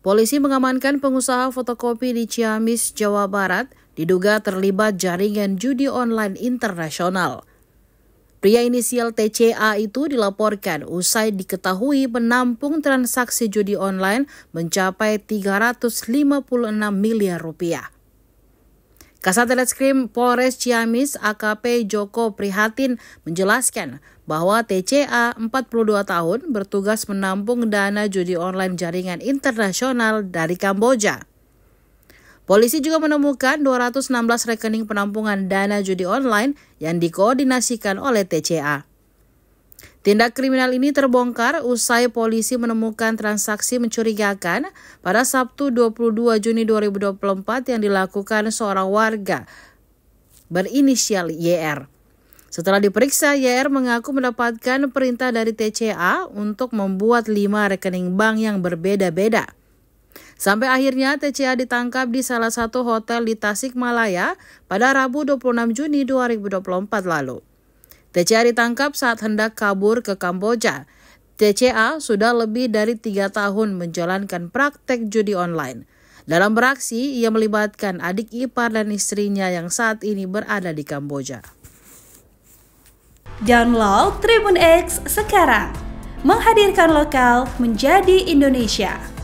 Polisi mengamankan pengusaha fotokopi di Ciamis, Jawa Barat, diduga terlibat jaringan judi online internasional. Pria inisial TCA itu dilaporkan usai diketahui menampung transaksi judi online mencapai 356 miliar rupiah. Kasat Reskrim Polres Ciamis AKP Joko Prihatin menjelaskan bahwa TCA 42 tahun bertugas menampung dana judi online jaringan internasional dari Kamboja. Polisi juga menemukan 216 rekening penampungan dana judi online yang dikoordinasikan oleh TCA. Tindak kriminal ini terbongkar usai polisi menemukan transaksi mencurigakan pada Sabtu 22 Juni 2024 yang dilakukan seorang warga berinisial YR. Setelah diperiksa, YR mengaku mendapatkan perintah dari TCA untuk membuat lima rekening bank yang berbeda-beda. Sampai akhirnya TCA ditangkap di salah satu hotel di Tasikmalaya pada Rabu 26 Juni 2024 lalu. TCA ditangkap saat hendak kabur ke Kamboja. TCA sudah lebih dari tiga tahun menjalankan praktek judi online. Dalam beraksi, ia melibatkan adik ipar dan istrinya yang saat ini berada di Kamboja. Download Tribun X sekarang, menghadirkan lokal menjadi Indonesia.